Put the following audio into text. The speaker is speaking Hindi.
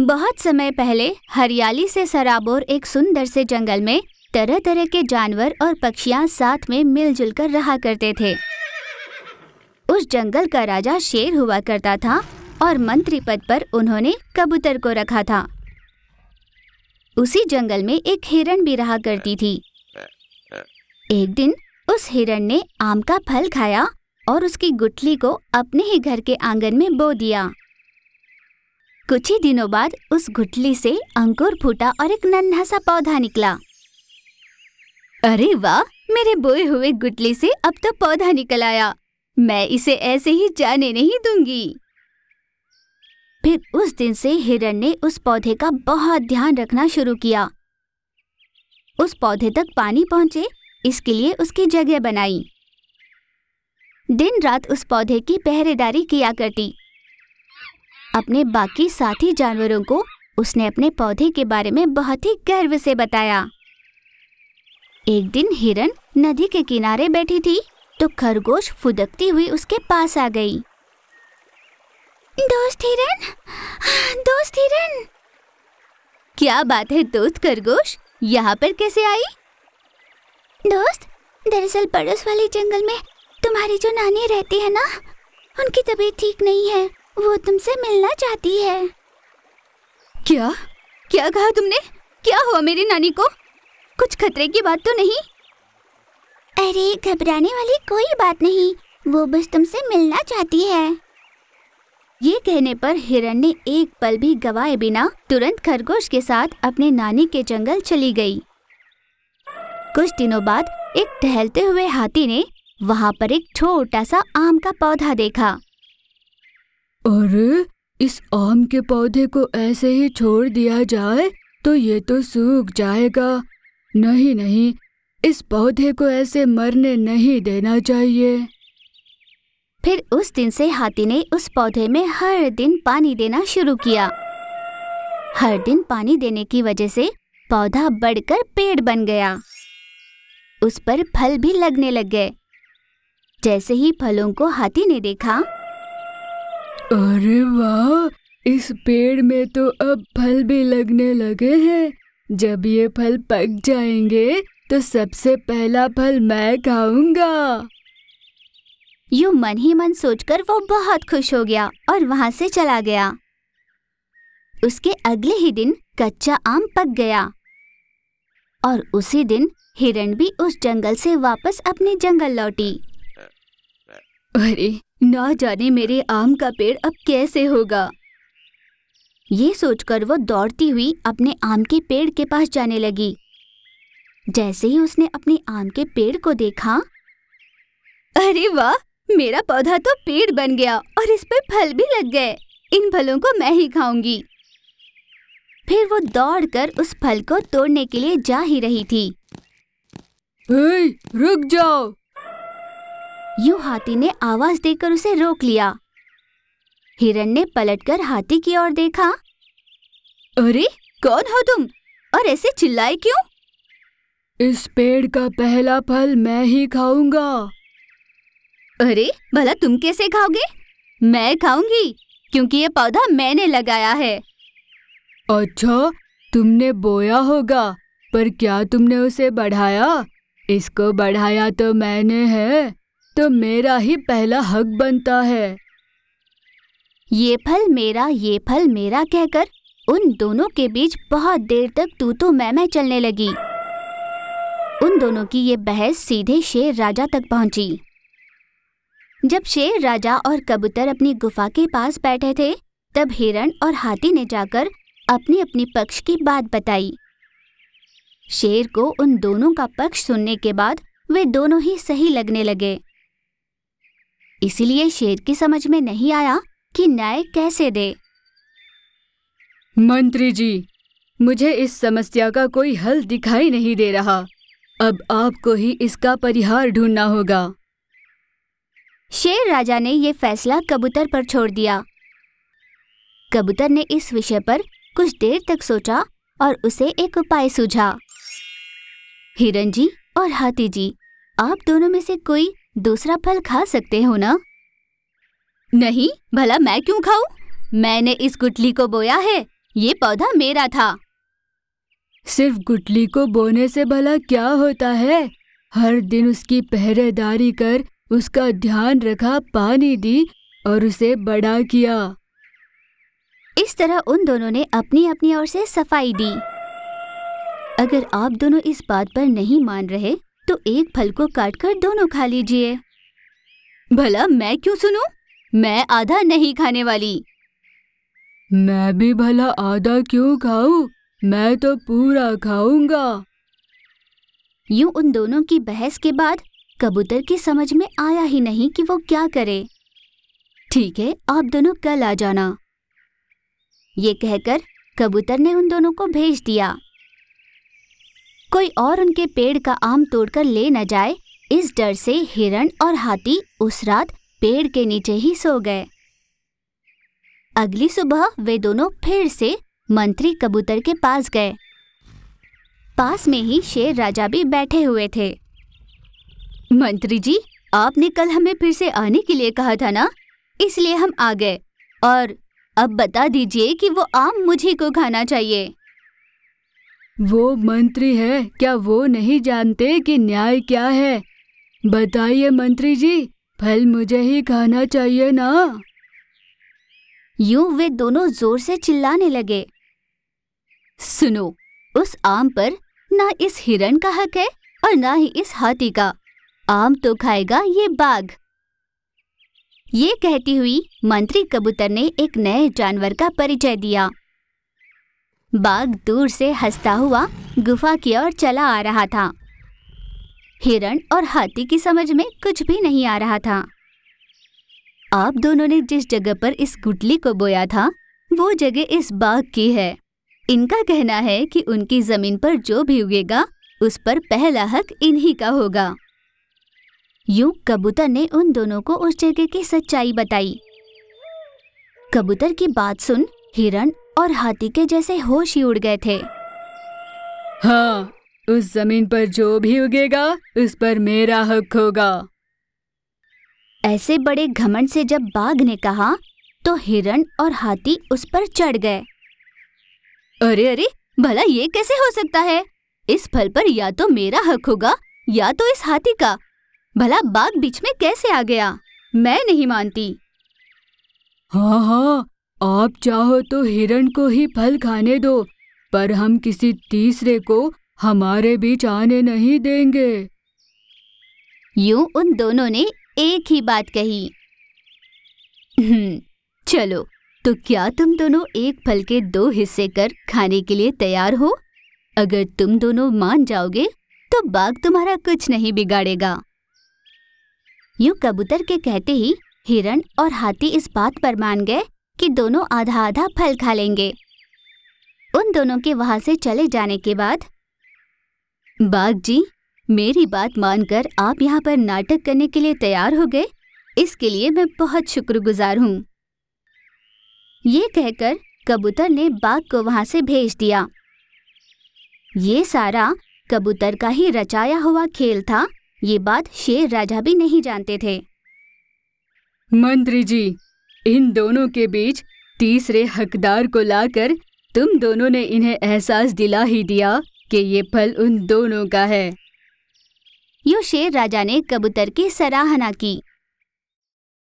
बहुत समय पहले हरियाली से सराबोर एक सुंदर से जंगल में तरह तरह के जानवर और पक्षियाँ साथ में मिलजुल कर रहा करते थे उस जंगल का राजा शेर हुआ करता था और मंत्री पद पर उन्होंने कबूतर को रखा था उसी जंगल में एक हिरण भी रहा करती थी एक दिन उस हिरण ने आम का फल खाया और उसकी गुठली को अपने ही घर के आंगन में बो दिया कुछ ही दिनों बाद उस गुटली से अंकुर फूटा और एक नन्हा सा पौधा निकला अरे वाह मेरे बोए हुए गुटली से अब तो पौधा निकल आया मैं इसे ऐसे ही जाने नहीं दूंगी फिर उस दिन से हिरण ने उस पौधे का बहुत ध्यान रखना शुरू किया उस पौधे तक पानी पहुंचे इसके लिए उसकी जगह बनाई दिन रात उस पौधे की पहरेदारी किया करती अपने बाकी साथी जानवरों को उसने अपने पौधे के बारे में बहुत ही गर्व से बताया एक दिन हिरन नदी के किनारे बैठी थी तो खरगोश फुदकती हुई उसके पास आ गई दोस्त हिरन दोस्त हिरन क्या बात है दोस्त खरगोश यहाँ पर कैसे आई दोस्त दरअसल पड़ोस वाले जंगल में तुम्हारी जो नानी रहती है ना उनकी तबीयत ठीक नहीं है वो तुमसे मिलना चाहती है क्या क्या कहा तुमने क्या हुआ मेरी नानी को कुछ खतरे की बात तो नहीं अरे घबराने वाली कोई बात नहीं वो बस तुमसे मिलना चाहती है ये कहने पर हिरण ने एक पल भी गवाए बिना तुरंत खरगोश के साथ अपने नानी के जंगल चली गई कुछ दिनों बाद एक टहलते हुए हाथी ने वहाँ पर एक छोटा सा आम का पौधा देखा अरे इस आम के पौधे को ऐसे ही छोड़ दिया जाए तो ये तो सूख जाएगा नहीं नहीं इस पौधे को ऐसे मरने नहीं देना चाहिए फिर उस दिन से हाथी ने उस पौधे में हर दिन पानी देना शुरू किया हर दिन पानी देने की वजह से पौधा बढ़कर पेड़ बन गया उस पर फल भी लगने लग गए जैसे ही फलों को हाथी ने देखा अरे वाह इस पेड़ में तो अब फल भी लगने लगे हैं जब ये फल पक जाएंगे तो सबसे पहला फल मैं खाऊंगा यू मन ही मन सोचकर वो बहुत खुश हो गया और वहाँ से चला गया उसके अगले ही दिन कच्चा आम पक गया और उसी दिन हिरण भी उस जंगल से वापस अपने जंगल लौटी अरे ना जाने मेरे आम का पेड़ अब कैसे होगा ये सोचकर वो दौड़ती हुई अपने आम के पेड़ के पास जाने लगी जैसे ही उसने अपने आम के पेड़ को देखा अरे वाह मेरा पौधा तो पेड़ बन गया और इस पर फल भी लग गए इन फलों को मैं ही खाऊंगी फिर वो दौड़कर उस फल को तोड़ने के लिए जा ही रही थी ए, रुक जाओ यूं हाथी ने आवाज देकर उसे रोक लिया हिरन ने पलटकर हाथी की ओर देखा अरे कौन हो तुम और ऐसे चिल्लाए क्यों इस पेड़ का पहला फल मैं ही खाऊंगा अरे भला तुम कैसे खाओगे मैं खाऊंगी क्योंकि ये पौधा मैंने लगाया है अच्छा तुमने बोया होगा पर क्या तुमने उसे बढ़ाया इसको बढ़ाया तो मैंने है तो मेरा ही पहला हक बनता है ये फल मेरा ये फल मेरा कहकर उन दोनों के बीच बहुत देर तक तू तो मैं मैं चलने लगी उन दोनों की ये बहस सीधे शेर राजा तक पहुंची जब शेर राजा और कबूतर अपनी गुफा के पास बैठे थे तब हिरण और हाथी ने जाकर अपने अपने पक्ष की बात बताई शेर को उन दोनों का पक्ष सुनने के बाद वे दोनों ही सही लगने लगे इसलिए शेर की समझ में नहीं आया कि न्याय कैसे दे मंत्री जी मुझे इस समस्या का कोई हल दिखाई नहीं दे रहा अब आपको ही इसका परिहार ढूंढना होगा शेर राजा ने यह फैसला कबूतर पर छोड़ दिया कबूतर ने इस विषय पर कुछ देर तक सोचा और उसे एक उपाय सुझा हिरन जी और हाथी जी आप दोनों में से कोई दूसरा फल खा सकते हो ना? नहीं भला मैं क्यों खाऊं? मैंने इस गुटली को बोया है ये पौधा मेरा था सिर्फ गुटली को बोने से भला क्या होता है हर दिन उसकी पहरेदारी कर उसका ध्यान रखा पानी दी और उसे बड़ा किया इस तरह उन दोनों ने अपनी अपनी ओर से सफाई दी अगर आप दोनों इस बात पर नहीं मान रहे तो एक फल को काटकर दोनों खा लीजिए भला मैं क्यों सुनूं? मैं आधा नहीं खाने वाली मैं भी भला आधा क्यों खाऊं? मैं तो पूरा खाऊंगा यूं उन दोनों की बहस के बाद कबूतर की समझ में आया ही नहीं कि वो क्या करे ठीक है आप दोनों कल आ जाना ये कहकर कबूतर ने उन दोनों को भेज दिया कोई और उनके पेड़ का आम तोड़कर ले न जाए इस डर से हिरण और हाथी उस रात पेड़ के नीचे ही सो गए अगली सुबह वे दोनों फिर से मंत्री कबूतर के पास गए पास में ही शेर राजा भी बैठे हुए थे मंत्री जी आपने कल हमें फिर से आने के लिए कहा था ना इसलिए हम आ गए और अब बता दीजिए कि वो आम मुझे को खाना चाहिए वो मंत्री है क्या वो नहीं जानते कि न्याय क्या है बताइए मंत्री जी फल मुझे ही खाना चाहिए ना यूं वे दोनों जोर से चिल्लाने लगे सुनो उस आम पर ना इस हिरण का हक है और ना ही इस हाथी का आम तो खाएगा ये बाघ ये कहती हुई मंत्री कबूतर ने एक नए जानवर का परिचय दिया बाघ दूर से हंसता हुआ गुफा की ओर चला आ रहा था हिरण और हाथी की समझ में कुछ भी नहीं आ रहा था आप दोनों ने जिस जगह पर इस गुटली को बोया था वो जगह इस बाघ की है इनका कहना है कि उनकी जमीन पर जो भी उगेगा उस पर पहला हक इन्हीं का होगा यूं कबूतर ने उन दोनों को उस जगह की सच्चाई बताई कबूतर की बात सुन हिरण और हाथी के जैसे होश ही उड़ गए थे हाँ उस जमीन पर जो भी उगेगा उस पर मेरा हक होगा ऐसे बड़े घमंड से जब बाघ ने कहा तो हिरण और हाथी उस पर चढ़ गए अरे अरे भला ये कैसे हो सकता है इस फल पर या तो मेरा हक होगा या तो इस हाथी का भला बाघ बीच में कैसे आ गया मैं नहीं मानती हाँ हाँ आप चाहो तो हिरण को ही फल खाने दो पर हम किसी तीसरे को हमारे बीच आने नहीं देंगे यूं उन दोनों ने एक ही बात कही हम्म, चलो तो क्या तुम दोनों एक फल के दो हिस्से कर खाने के लिए तैयार हो अगर तुम दोनों मान जाओगे तो बाघ तुम्हारा कुछ नहीं बिगाड़ेगा यूं कबूतर के कहते ही हिरण और हाथी इस बात पर मान गए कि दोनों आधा आधा फल खा लेंगे उन दोनों के वहां से चले जाने के बाद बाघ जी मेरी बात मानकर आप यहाँ पर नाटक करने के लिए तैयार हो गए इसके लिए मैं बहुत शुक्रगुजार हूँ ये कहकर कबूतर ने बाघ को वहां से भेज दिया ये सारा कबूतर का ही रचाया हुआ खेल था ये बात शेर राजा भी नहीं जानते थे मंत्री जी इन दोनों के बीच तीसरे हकदार को लाकर तुम दोनों ने इन्हें एहसास दिला ही दिया कि ये फल उन दोनों का है यूं शेर राजा ने कबूतर की सराहना की